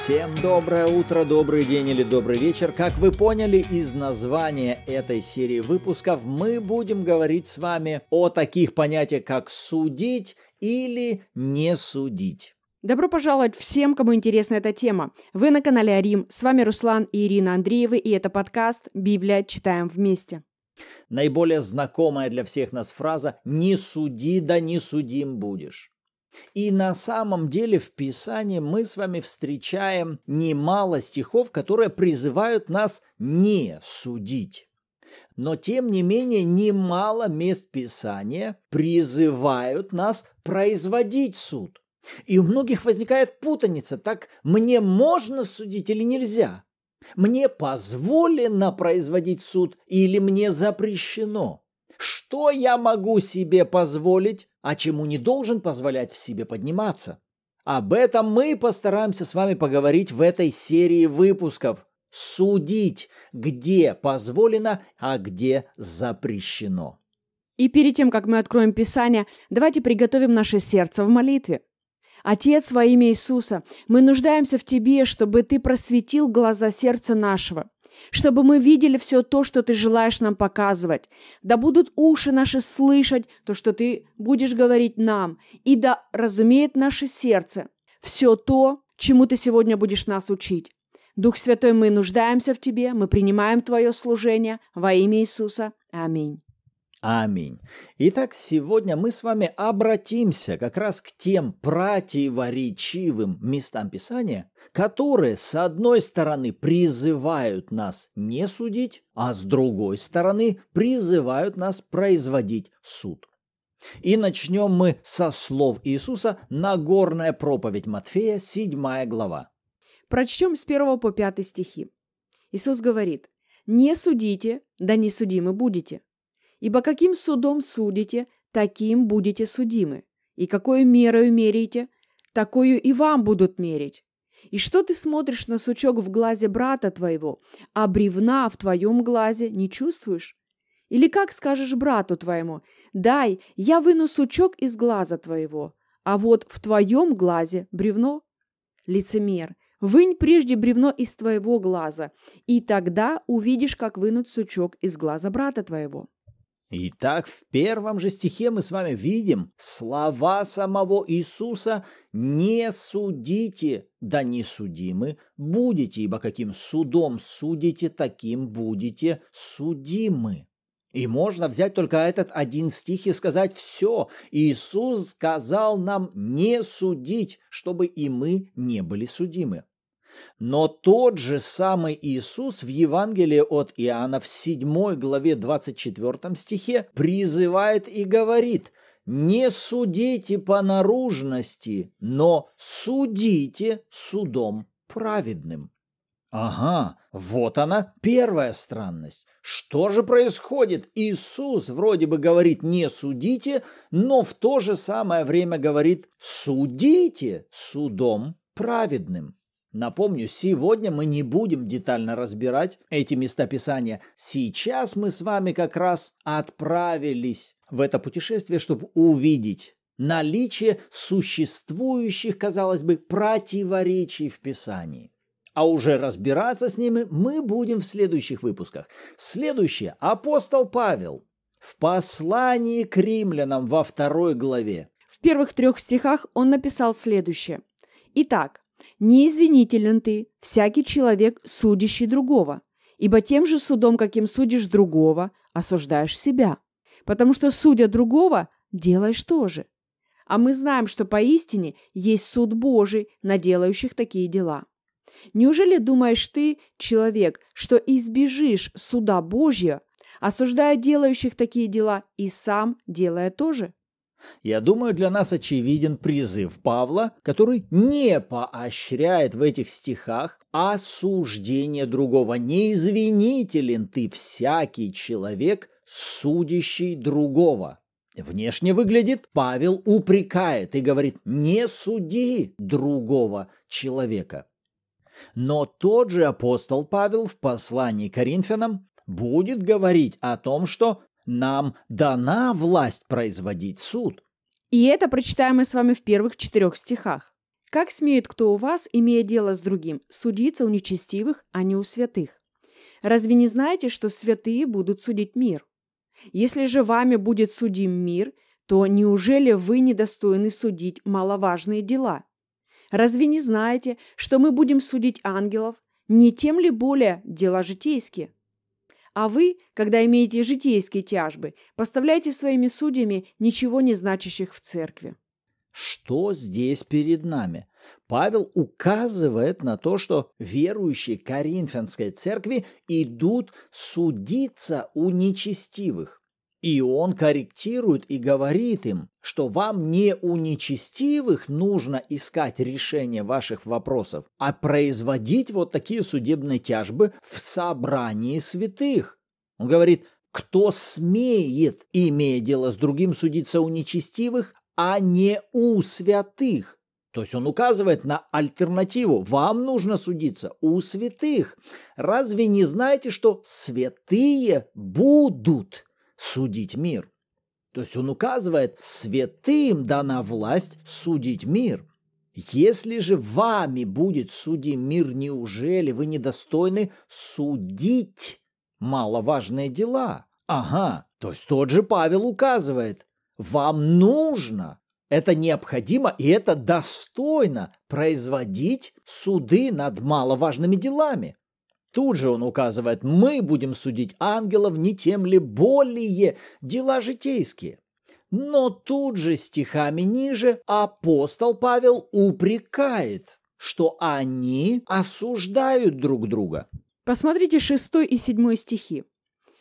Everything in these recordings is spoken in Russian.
Всем доброе утро, добрый день или добрый вечер. Как вы поняли из названия этой серии выпусков, мы будем говорить с вами о таких понятиях, как судить или не судить. Добро пожаловать всем, кому интересна эта тема. Вы на канале Арим. С вами Руслан и Ирина Андреевы, и это подкаст «Библия. Читаем вместе». Наиболее знакомая для всех нас фраза «Не суди, да не судим будешь». И на самом деле в Писании мы с вами встречаем немало стихов, которые призывают нас не судить. Но тем не менее немало мест Писания призывают нас производить суд. И у многих возникает путаница, так мне можно судить или нельзя? Мне позволено производить суд или мне запрещено? Что я могу себе позволить, а чему не должен позволять в себе подниматься? Об этом мы постараемся с вами поговорить в этой серии выпусков. Судить, где позволено, а где запрещено. И перед тем, как мы откроем Писание, давайте приготовим наше сердце в молитве. Отец, во имя Иисуса, мы нуждаемся в Тебе, чтобы Ты просветил глаза сердца нашего – чтобы мы видели все то, что ты желаешь нам показывать. Да будут уши наши слышать то, что ты будешь говорить нам, и да разумеет наше сердце все то, чему ты сегодня будешь нас учить. Дух Святой, мы нуждаемся в Тебе, мы принимаем Твое служение во имя Иисуса. Аминь. Аминь. Итак, сегодня мы с вами обратимся как раз к тем противоречивым местам Писания, которые, с одной стороны, призывают нас не судить, а с другой стороны, призывают нас производить суд. И начнем мы со слов Иисуса на горная проповедь Матфея», 7 глава. Прочтем с 1 по 5 стихи. Иисус говорит «Не судите, да не судимы будете» Ибо каким судом судите, таким будете судимы. И какой мерою мерите, такую и вам будут мерить. И что ты смотришь на сучок в глазе брата твоего, а бревна в твоем глазе не чувствуешь? Или как скажешь брату твоему, дай, я выну сучок из глаза твоего, а вот в твоем глазе бревно? Лицемер, вынь прежде бревно из твоего глаза, и тогда увидишь, как вынуть сучок из глаза брата твоего. Итак, в первом же стихе мы с вами видим слова самого Иисуса «Не судите, да не судимы будете, ибо каким судом судите, таким будете судимы». И можно взять только этот один стих и сказать «все». Иисус сказал нам не судить, чтобы и мы не были судимы. Но тот же самый Иисус в Евангелии от Иоанна в 7 главе 24 стихе призывает и говорит «Не судите по наружности, но судите судом праведным». Ага, вот она первая странность. Что же происходит? Иисус вроде бы говорит «не судите», но в то же самое время говорит «судите судом праведным». Напомню, сегодня мы не будем детально разбирать эти места Писания. Сейчас мы с вами как раз отправились в это путешествие, чтобы увидеть наличие существующих, казалось бы, противоречий в Писании. А уже разбираться с ними мы будем в следующих выпусках. Следующее. Апостол Павел в послании к римлянам во второй главе. В первых трех стихах он написал следующее. Итак, Неизвинителен ты, всякий человек, судящий другого, ибо тем же судом, каким судишь другого, осуждаешь себя, потому что, судя другого, делаешь то же. А мы знаем, что поистине есть суд Божий на делающих такие дела. Неужели думаешь ты, человек, что избежишь суда Божьего, осуждая делающих такие дела и сам делая то же? Я думаю, для нас очевиден призыв Павла, который не поощряет в этих стихах осуждение другого. Не извинителен ты всякий человек, судящий другого. Внешне выглядит, Павел упрекает и говорит, не суди другого человека. Но тот же апостол Павел в послании к Коринфянам будет говорить о том, что нам дана власть производить суд. И это прочитаем мы с вами в первых четырех стихах. Как смеет кто у вас, имея дело с другим, судиться у нечестивых, а не у святых? Разве не знаете, что святые будут судить мир? Если же вами будет судим мир, то неужели вы недостойны судить маловажные дела? Разве не знаете, что мы будем судить ангелов? Не тем ли более дела житейские? А вы, когда имеете житейские тяжбы, поставляете своими судьями ничего не значащих в церкви. Что здесь перед нами? Павел указывает на то, что верующие Коринфянской церкви идут судиться у нечестивых. И он корректирует и говорит им, что вам не у нечестивых нужно искать решение ваших вопросов, а производить вот такие судебные тяжбы в собрании святых. Он говорит, кто смеет, имея дело с другим, судиться у нечестивых, а не у святых. То есть он указывает на альтернативу. Вам нужно судиться у святых. Разве не знаете, что святые будут? судить мир. То есть он указывает, святым дана власть судить мир. Если же вами будет судим мир, неужели вы недостойны судить маловажные дела? Ага, то есть тот же Павел указывает, вам нужно, это необходимо и это достойно производить суды над маловажными делами. Тут же он указывает, мы будем судить ангелов не тем ли более дела житейские. Но тут же стихами ниже апостол Павел упрекает, что они осуждают друг друга. Посмотрите 6 и 7 стихи.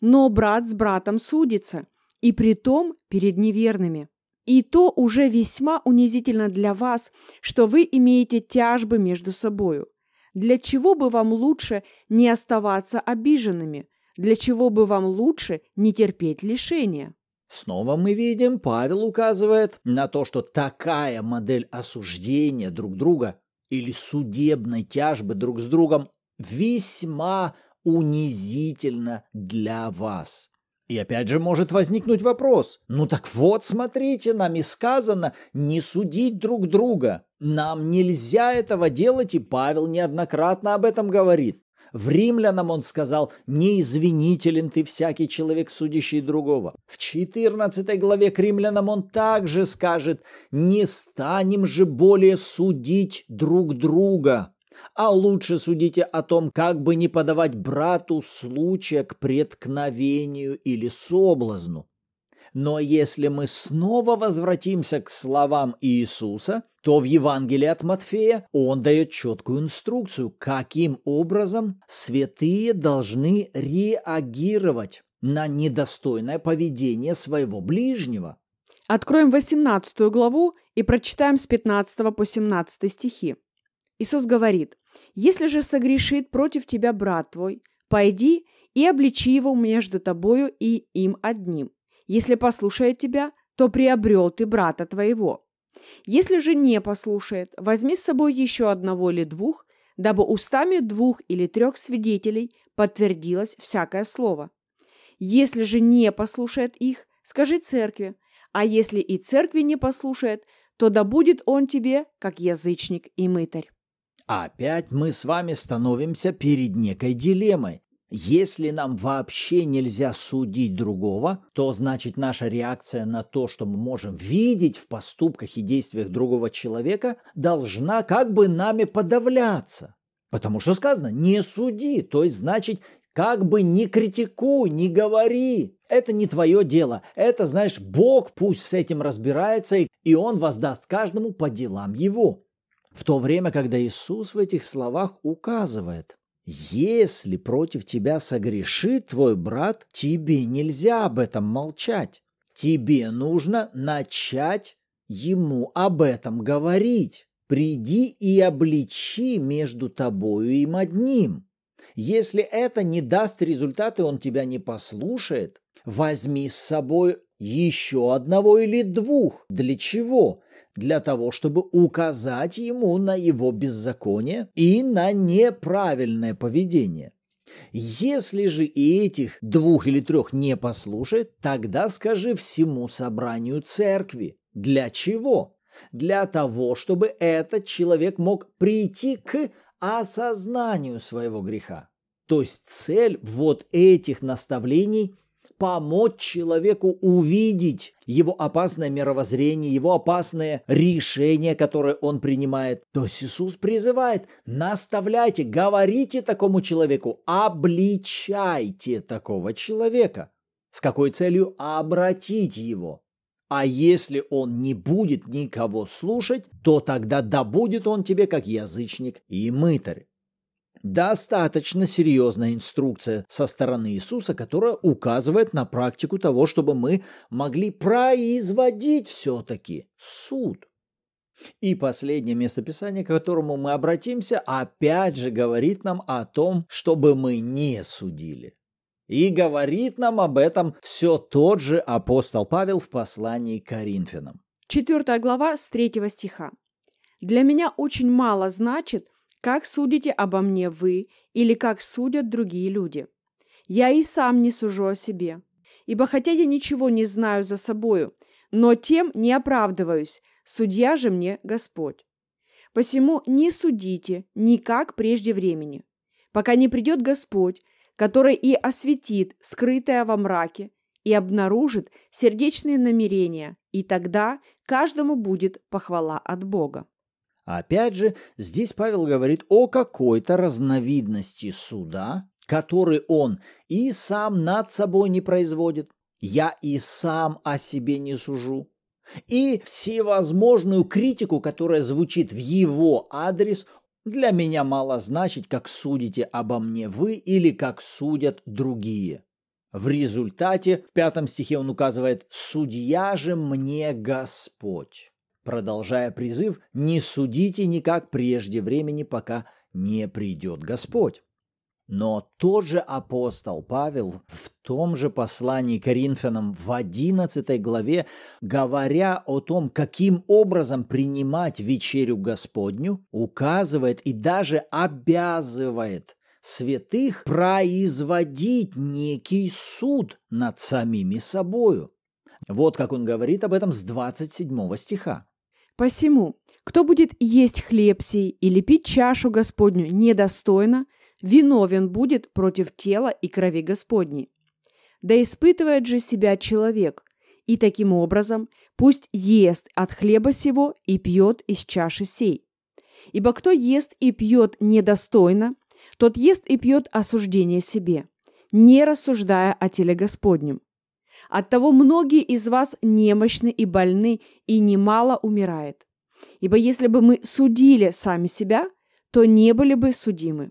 «Но брат с братом судится, и при том перед неверными. И то уже весьма унизительно для вас, что вы имеете тяжбы между собою. Для чего бы вам лучше не оставаться обиженными? Для чего бы вам лучше не терпеть лишения? Снова мы видим, Павел указывает на то, что такая модель осуждения друг друга или судебной тяжбы друг с другом весьма унизительно для вас. И опять же может возникнуть вопрос. Ну так вот, смотрите, нам и сказано не судить друг друга. Нам нельзя этого делать, и Павел неоднократно об этом говорит. В римлянам он сказал «Неизвинителен ты всякий человек, судящий другого». В 14 главе к римлянам он также скажет «Не станем же более судить друг друга» а лучше судите о том, как бы не подавать брату случая к преткновению или соблазну. Но если мы снова возвратимся к словам Иисуса, то в Евангелии от Матфея он дает четкую инструкцию, каким образом святые должны реагировать на недостойное поведение своего ближнего. Откроем 18 главу и прочитаем с 15 по 17 стихи. Иисус говорит, «Если же согрешит против тебя брат твой, пойди и обличи его между тобою и им одним. Если послушает тебя, то приобрел ты брата твоего. Если же не послушает, возьми с собой еще одного или двух, дабы устами двух или трех свидетелей подтвердилось всякое слово. Если же не послушает их, скажи церкви, а если и церкви не послушает, то да будет он тебе, как язычник и мытарь. Опять мы с вами становимся перед некой дилеммой. Если нам вообще нельзя судить другого, то значит наша реакция на то, что мы можем видеть в поступках и действиях другого человека, должна как бы нами подавляться. Потому что сказано «не суди», то есть значит как бы не критикуй, не говори. Это не твое дело. Это, знаешь, Бог пусть с этим разбирается, и Он воздаст каждому по делам его. В то время, когда Иисус в этих словах указывает, если против тебя согрешит твой брат, тебе нельзя об этом молчать. Тебе нужно начать ему об этом говорить. Приди и обличи между тобою и им одним. Если это не даст результаты, он тебя не послушает, возьми с собой еще одного или двух. Для чего? Для того, чтобы указать ему на его беззаконие и на неправильное поведение. Если же и этих двух или трех не послушает, тогда скажи всему собранию церкви. Для чего? Для того, чтобы этот человек мог прийти к осознанию своего греха. То есть цель вот этих наставлений помочь человеку увидеть его опасное мировоззрение, его опасное решение, которое он принимает. То есть Иисус призывает, наставляйте, говорите такому человеку, обличайте такого человека. С какой целью? Обратить его. А если он не будет никого слушать, то тогда да будет он тебе как язычник и мытарь достаточно серьезная инструкция со стороны Иисуса, которая указывает на практику того, чтобы мы могли производить все-таки суд. И последнее местописание, к которому мы обратимся, опять же говорит нам о том, чтобы мы не судили. И говорит нам об этом все тот же апостол Павел в послании к Коринфянам. Четвертая глава с третьего стиха. «Для меня очень мало значит, как судите обо мне вы или как судят другие люди? Я и сам не сужу о себе. Ибо хотя я ничего не знаю за собою, но тем не оправдываюсь, судья же мне Господь. Посему не судите никак прежде времени, пока не придет Господь, который и осветит скрытое во мраке и обнаружит сердечные намерения, и тогда каждому будет похвала от Бога. Опять же, здесь Павел говорит о какой-то разновидности суда, который он и сам над собой не производит, я и сам о себе не сужу, и всевозможную критику, которая звучит в его адрес, для меня мало значить, как судите обо мне вы или как судят другие. В результате, в пятом стихе он указывает «Судья же мне Господь» продолжая призыв «Не судите никак прежде времени, пока не придет Господь». Но тот же апостол Павел в том же послании Коринфянам в 11 главе, говоря о том, каким образом принимать вечерю Господню, указывает и даже обязывает святых производить некий суд над самими собою. Вот как он говорит об этом с 27 стиха. Посему, кто будет есть хлеб сей или пить чашу Господню недостойно, виновен будет против тела и крови Господней. Да испытывает же себя человек, и таким образом пусть ест от хлеба сего и пьет из чаши сей. Ибо кто ест и пьет недостойно, тот ест и пьет осуждение себе, не рассуждая о теле Господнем, Оттого многие из вас немощны и больны, и немало умирает. Ибо если бы мы судили сами себя, то не были бы судимы.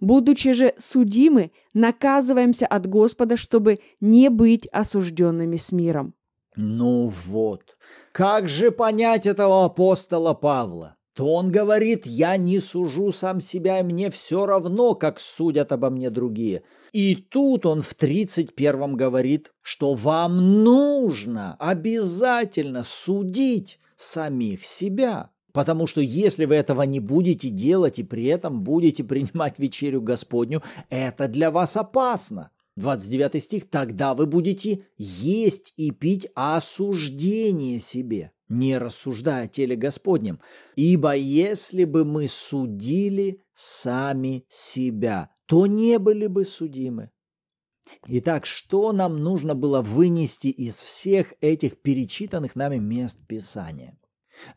Будучи же судимы, наказываемся от Господа, чтобы не быть осужденными с миром. Ну вот, как же понять этого апостола Павла? То он говорит, я не сужу сам себя, и мне все равно, как судят обо мне другие – и тут он в 31-м говорит, что вам нужно обязательно судить самих себя. Потому что если вы этого не будете делать и при этом будете принимать вечерю Господню, это для вас опасно. 29 стих, тогда вы будете есть и пить осуждение себе, не рассуждая о теле Господнем. Ибо если бы мы судили сами себя, то не были бы судимы. Итак, что нам нужно было вынести из всех этих перечитанных нами мест Писания?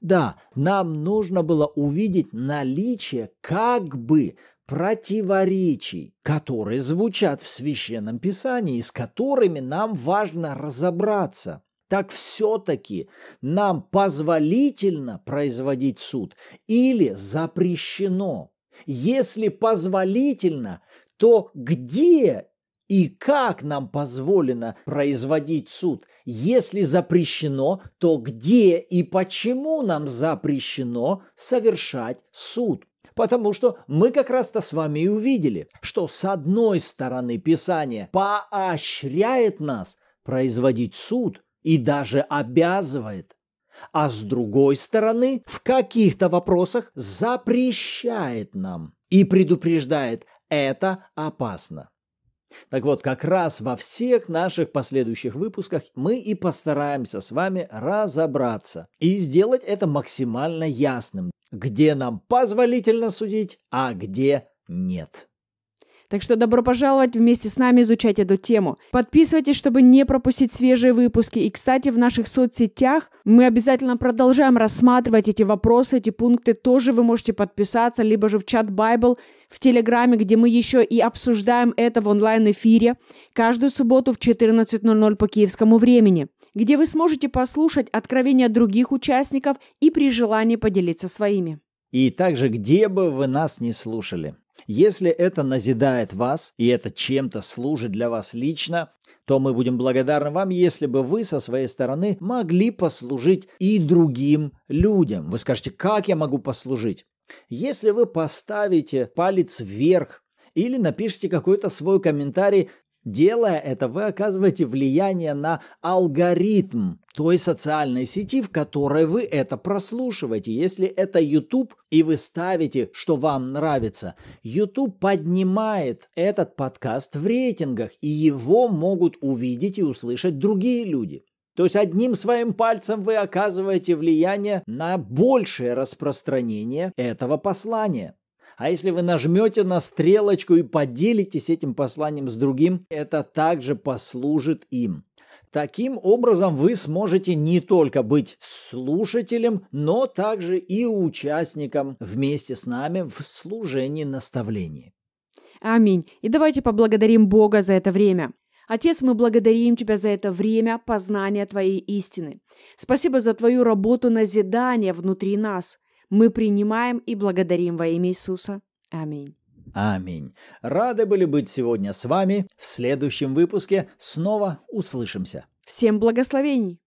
Да, нам нужно было увидеть наличие как бы противоречий, которые звучат в Священном Писании, с которыми нам важно разобраться. Так все-таки нам позволительно производить суд или запрещено если позволительно, то где и как нам позволено производить суд? Если запрещено, то где и почему нам запрещено совершать суд? Потому что мы как раз-то с вами и увидели, что с одной стороны Писание поощряет нас производить суд и даже обязывает – а с другой стороны в каких-то вопросах запрещает нам и предупреждает «это опасно». Так вот, как раз во всех наших последующих выпусках мы и постараемся с вами разобраться и сделать это максимально ясным, где нам позволительно судить, а где нет. Так что добро пожаловать вместе с нами изучать эту тему. Подписывайтесь, чтобы не пропустить свежие выпуски. И, кстати, в наших соцсетях мы обязательно продолжаем рассматривать эти вопросы, эти пункты. Тоже вы можете подписаться, либо же в чат Bible в Телеграме, где мы еще и обсуждаем это в онлайн-эфире каждую субботу в 14.00 по киевскому времени, где вы сможете послушать откровения других участников и при желании поделиться своими. И также, где бы вы нас не слушали – если это назидает вас, и это чем-то служит для вас лично, то мы будем благодарны вам, если бы вы со своей стороны могли послужить и другим людям. Вы скажете, как я могу послужить? Если вы поставите палец вверх или напишите какой-то свой комментарий, Делая это, вы оказываете влияние на алгоритм той социальной сети, в которой вы это прослушиваете. Если это YouTube и вы ставите, что вам нравится, YouTube поднимает этот подкаст в рейтингах, и его могут увидеть и услышать другие люди. То есть одним своим пальцем вы оказываете влияние на большее распространение этого послания. А если вы нажмете на стрелочку и поделитесь этим посланием с другим, это также послужит им. Таким образом вы сможете не только быть слушателем, но также и участником вместе с нами в служении наставлений. Аминь. И давайте поблагодарим Бога за это время. Отец, мы благодарим Тебя за это время познания Твоей истины. Спасибо за Твою работу назидания внутри нас – мы принимаем и благодарим во имя Иисуса. Аминь. Аминь. Рады были быть сегодня с вами. В следующем выпуске снова услышимся. Всем благословений!